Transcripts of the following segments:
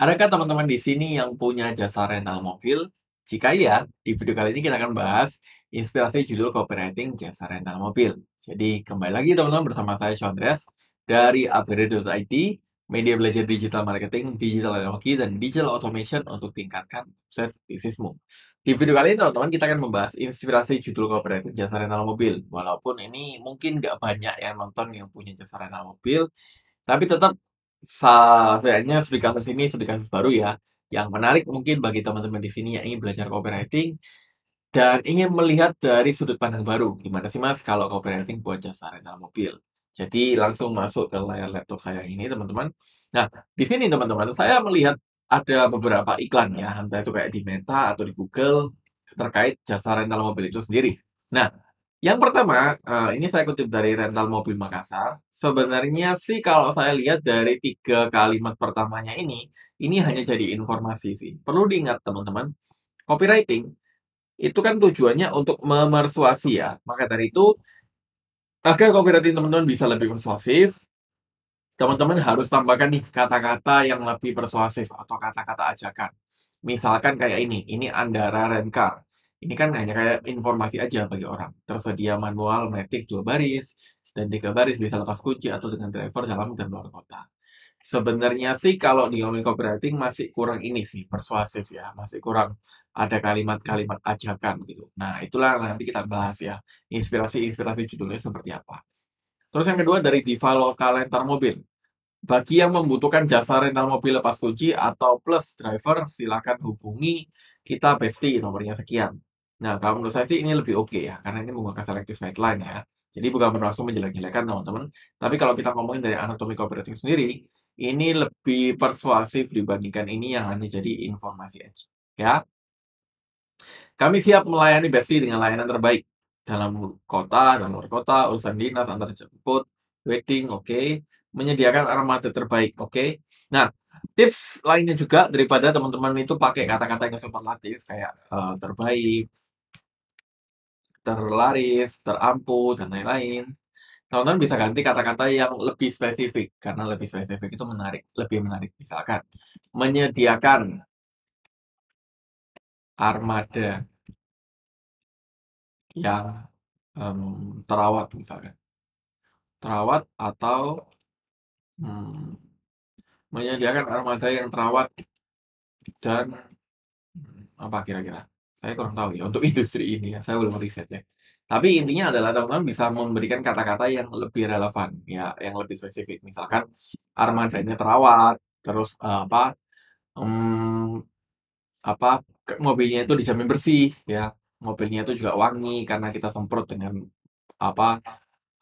Adakah teman-teman di sini yang punya jasa rental mobil? Jika iya, di video kali ini kita akan bahas inspirasi judul copywriting jasa rental mobil. Jadi, kembali lagi teman-teman bersama saya Sean Dres dari upgrade.id, media belajar digital marketing, digital teknologi, dan digital automation untuk tingkatkan set bisnismu. Di video kali ini teman-teman kita akan membahas inspirasi judul copywriting jasa rental mobil. Walaupun ini mungkin nggak banyak yang nonton yang punya jasa rental mobil, tapi tetap sayangnya studi kasus ini, studi kasus baru ya, yang menarik mungkin bagi teman-teman di sini yang ingin belajar copywriting dan ingin melihat dari sudut pandang baru. Gimana sih Mas kalau copywriting buat jasa rental mobil? Jadi langsung masuk ke layar laptop saya ini teman-teman. Nah, di sini teman-teman saya melihat ada beberapa iklan ya, entah itu kayak di Meta atau di Google terkait jasa rental mobil itu sendiri. Nah, yang pertama, eh, ini saya kutip dari Rental Mobil Makassar, sebenarnya sih kalau saya lihat dari tiga kalimat pertamanya ini, ini hanya jadi informasi sih. Perlu diingat teman-teman, copywriting itu kan tujuannya untuk memersuasi ya. Maka dari itu, agar copywriting teman-teman bisa lebih persuasif, teman-teman harus tambahkan nih kata-kata yang lebih persuasif atau kata-kata ajakan. Misalkan kayak ini, ini Andara Rent ini kan hanya kayak informasi aja bagi orang. Tersedia manual metik dua baris dan tiga baris bisa lepas kunci atau dengan driver dalam dan luar kota. Sebenarnya sih kalau di online copywriting masih kurang ini sih, persuasif ya. Masih kurang ada kalimat-kalimat ajakan gitu. Nah itulah nanti kita bahas ya. Inspirasi-inspirasi judulnya seperti apa. Terus yang kedua dari Diva Lokal Rental Mobil. Bagi yang membutuhkan jasa rental mobil lepas kunci atau plus driver, silakan hubungi kita Besti nomornya sekian. Nah, kalau menurut saya sih ini lebih oke ya, karena ini menggunakan selective guideline ya. Jadi bukan berlangsung menjelek-jelekan teman-teman, tapi kalau kita ngomongin dari anatomi copywriting sendiri, ini lebih persuasif dibandingkan ini yang hanya jadi informasi aja, ya. Kami siap melayani Besi dengan layanan terbaik dalam kota dan luar kota, urusan dinas, antar jemput, wedding, oke, okay. menyediakan armada terbaik, oke. Okay. Nah, tips lainnya juga daripada teman-teman itu pakai kata-kata yang superlatif kayak uh, terbaik, terlaris, terampuh, dan lain-lain. Teman-teman bisa ganti kata-kata yang lebih spesifik, karena lebih spesifik itu menarik, lebih menarik. Misalkan, menyediakan armada yang um, terawat misalkan. Terawat atau hmm, menyediakan armada yang terawat dan hmm, apa kira-kira saya kurang tahu ya untuk industri ini ya, saya belum riset ya. Tapi intinya adalah teman-teman bisa memberikan kata-kata yang lebih relevan ya, yang lebih spesifik. Misalkan armadanya terawat, terus uh, apa um, apa mobilnya itu dijamin bersih ya, mobilnya itu juga wangi karena kita semprot dengan apa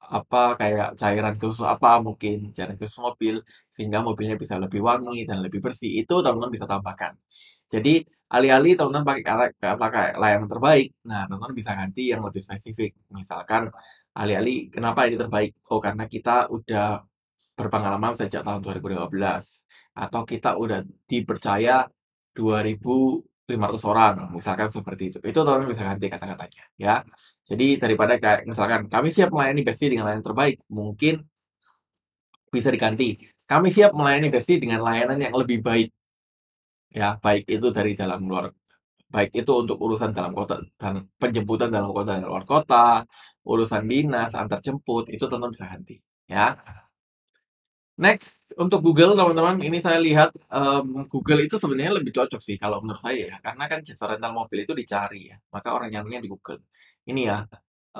apa kayak cairan khusus apa mungkin cairan khusus mobil sehingga mobilnya bisa lebih wangi dan lebih bersih itu teman-teman bisa tambahkan jadi alih-alih teman-teman pakai kata layanan terbaik nah teman-teman bisa ganti yang lebih spesifik misalkan alih-alih kenapa ini terbaik oh karena kita udah berpengalaman sejak tahun 2012 atau kita udah dipercaya 2000 500 orang, misalkan seperti itu. Itu tolong bisa ganti kata-katanya, ya. Jadi daripada kayak misalkan kami siap melayani Besti dengan layanan terbaik, mungkin bisa diganti. Kami siap melayani Besti dengan layanan yang lebih baik. Ya, baik itu dari dalam luar baik itu untuk urusan dalam kota dan penjemputan dalam kota dan luar kota, urusan dinas, antar jemput, itu tentu bisa ganti, ya. Next untuk Google teman-teman ini saya lihat um, Google itu sebenarnya lebih cocok sih kalau menurut saya ya karena kan jasa rental mobil itu dicari ya maka orang nyarinya di Google ini ya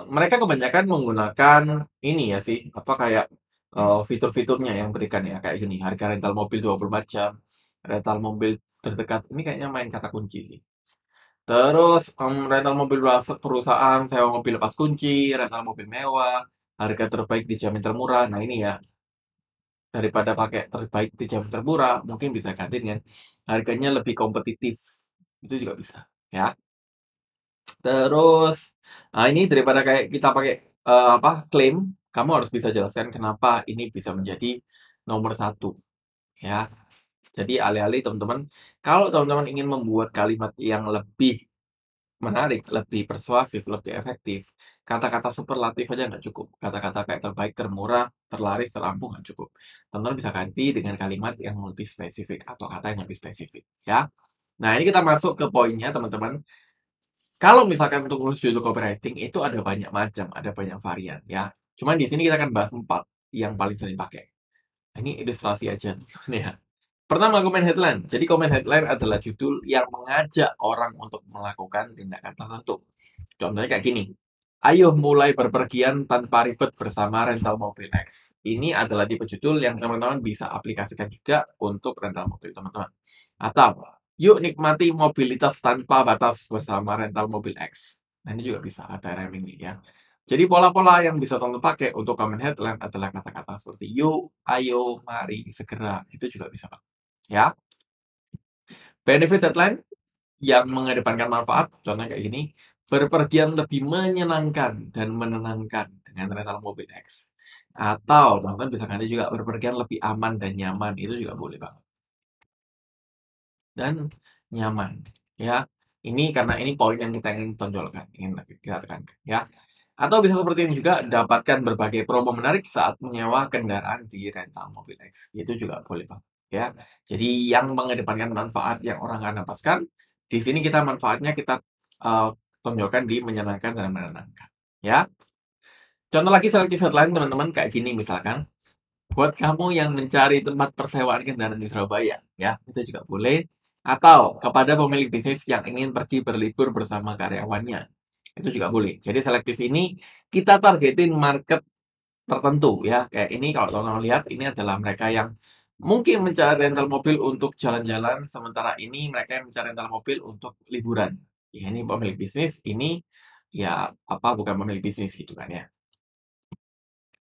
mereka kebanyakan menggunakan ini ya sih apa kayak uh, fitur-fiturnya yang berikan ya kayak gini harga rental mobil 24 jam rental mobil terdekat ini kayaknya main kata kunci sih terus um, rental mobil perusahaan sewa mobil lepas kunci rental mobil mewah harga terbaik dijamin termurah nah ini ya daripada pakai terbaik di jam termurah mungkin bisa ganti dengan harganya lebih kompetitif itu juga bisa ya terus nah ini daripada kayak kita pakai uh, apa klaim kamu harus bisa jelaskan kenapa ini bisa menjadi nomor satu ya jadi alih-alih teman-teman kalau teman-teman ingin membuat kalimat yang lebih Menarik, lebih persuasif, lebih efektif. Kata-kata superlatif aja nggak cukup. Kata-kata kayak terbaik, termurah, terlaris, terampuh nggak cukup. Tentu bisa ganti dengan kalimat yang lebih spesifik atau kata yang lebih spesifik, ya. Nah, ini kita masuk ke poinnya, teman-teman. Kalau misalkan untuk nulis judul copywriting itu ada banyak macam, ada banyak varian, ya. Cuman di sini kita akan bahas empat yang paling sering pakai. Ini ilustrasi aja, teman-teman, ya. Pertama, komen headline. Jadi, komen headline adalah judul yang mengajak orang untuk melakukan tindakan tertentu. Contohnya kayak gini. Ayo mulai berpergian tanpa ribet bersama rental mobil X. Ini adalah tipe judul yang teman-teman bisa aplikasikan juga untuk rental mobil teman-teman. Atau, yuk nikmati mobilitas tanpa batas bersama rental mobil X. Nah, ini juga bisa ada reming nih ya. Jadi pola-pola yang bisa teman-teman pakai untuk komen headline adalah kata-kata seperti yuk, ayo, mari, segera. Itu juga bisa. Ya. Benefit deadline yang mengedepankan manfaat, contohnya kayak gini, berpergian lebih menyenangkan dan menenangkan dengan rental mobil X. Atau teman-teman bisa ganti juga berpergian lebih aman dan nyaman, itu juga boleh banget. Dan nyaman, ya. Ini karena ini poin yang kita ingin tonjolkan, ingin kita tekankan, ya. Atau bisa seperti ini juga, dapatkan berbagai promo menarik saat menyewa kendaraan di rental mobil X. Itu juga boleh banget ya. Jadi yang mengedepankan manfaat yang orang akan dapatkan di sini kita manfaatnya kita uh, tonjolkan di menyenangkan dan menenangkan, ya. Contoh lagi selective headline teman-teman kayak gini misalkan. Buat kamu yang mencari tempat persewaan kendaraan di Surabaya, ya, itu juga boleh. Atau kepada pemilik bisnis yang ingin pergi berlibur bersama karyawannya, itu juga boleh. Jadi selektif ini kita targetin market tertentu ya. Kayak ini kalau teman-teman lihat ini adalah mereka yang mungkin mencari rental mobil untuk jalan-jalan, sementara ini mereka yang mencari rental mobil untuk liburan. Ya, ini pemilik bisnis, ini ya apa bukan pemilik bisnis gitu kan ya.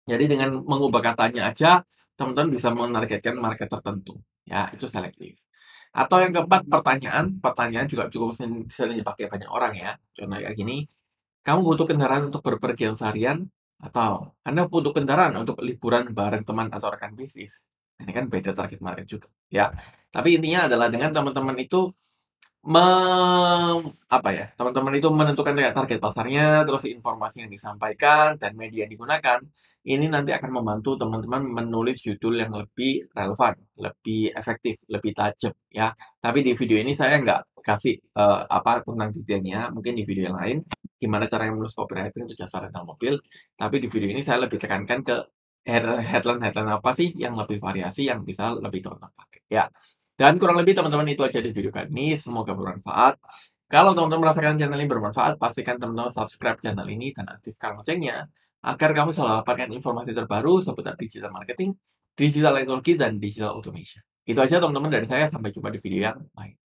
Jadi dengan mengubah katanya aja, teman-teman bisa menargetkan market tertentu. Ya, itu selektif. Atau yang keempat, pertanyaan. Pertanyaan juga cukup sering dipakai banyak orang ya. Contohnya kayak gini, kamu butuh kendaraan untuk berpergian seharian? Atau Anda butuh kendaraan untuk liburan bareng teman atau rekan bisnis? Ini kan beda target market juga, ya. Tapi intinya adalah dengan teman-teman itu me apa ya? Teman-teman itu menentukan target pasarnya, terus informasi yang disampaikan dan media yang digunakan, ini nanti akan membantu teman-teman menulis judul yang lebih relevan, lebih efektif, lebih tajam, ya. Tapi di video ini saya nggak kasih uh, apa tentang detailnya, mungkin di video yang lain gimana caranya menulis copywriting untuk jasa rental mobil. Tapi di video ini saya lebih tekankan ke headline headline apa sih yang lebih variasi yang bisa lebih teman-teman pakai ya dan kurang lebih teman-teman itu aja di video kali ini semoga bermanfaat kalau teman-teman merasakan channel ini bermanfaat pastikan teman-teman subscribe channel ini dan aktifkan loncengnya agar kamu selalu dapatkan informasi terbaru seputar digital marketing digital teknologi dan digital automation itu aja teman-teman dari saya sampai jumpa di video yang lain